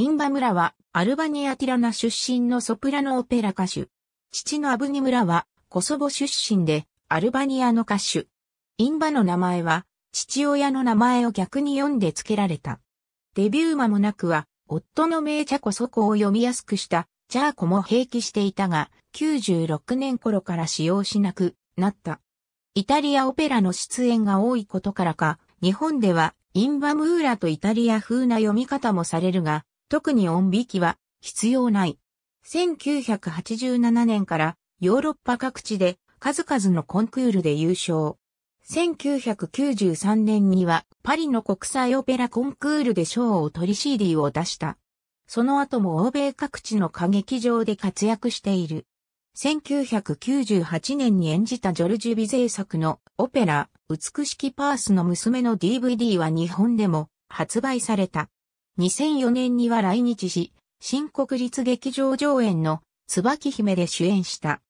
インバ村はアルバニア・ティラナ出身のソプラノオペラ歌手。父のアブニ村はコソボ出身でアルバニアの歌手。インバの名前は父親の名前を逆に読んで付けられた。デビュー間もなくは夫の名茶ャそこを読みやすくしたチャーコも併記していたが96年頃から使用しなくなった。イタリアオペラの出演が多いことからか日本ではインバムーラとイタリア風な読み方もされるが、特に音引きは必要ない。1987年からヨーロッパ各地で数々のコンクールで優勝。1993年にはパリの国際オペラコンクールで賞を取り CD を出した。その後も欧米各地の歌劇場で活躍している。1998年に演じたジョルジュ・ビゼー作のオペラ、美しきパースの娘の DVD は日本でも発売された。2004年には来日し、新国立劇場上演の椿姫で主演した。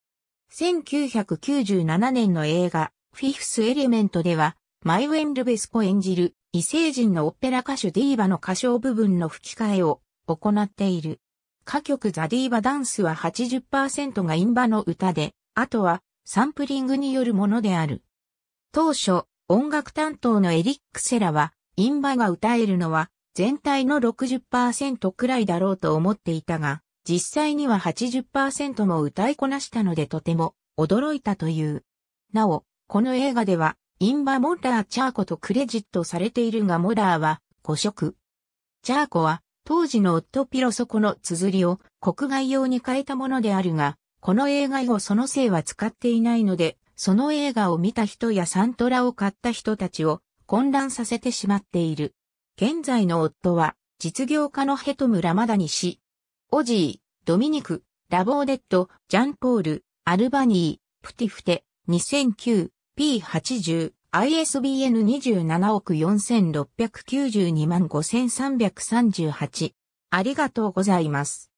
1997年の映画、フィフスエレメントでは、マイウェン・ルベスコ演じる異星人のオペラ歌手ディーバの歌唱部分の吹き替えを行っている。歌曲ザ・ディーバ・ダンスは80%がインバの歌で、あとはサンプリングによるものである。当初、音楽担当のエリック・セラは、インバが歌えるのは全体の60%くらいだろうと思っていたが、実際には80%も歌いこなしたのでとても驚いたという。なお、この映画では、インバ・モラー・チャーコとクレジットされているがモラーは、誤色。チャーコは、当時の夫ピロソコの綴りを国外用に変えたものであるが、この映画をその姓は使っていないので、その映画を見た人やサントラを買った人たちを混乱させてしまっている。現在の夫は、実業家のヘトム・ラマダニ氏。オジー、ドミニク、ラボーデット、ジャンポール、アルバニー、プティフテ、2009、P80、ISBN 27億4692万5338。ありがとうございます。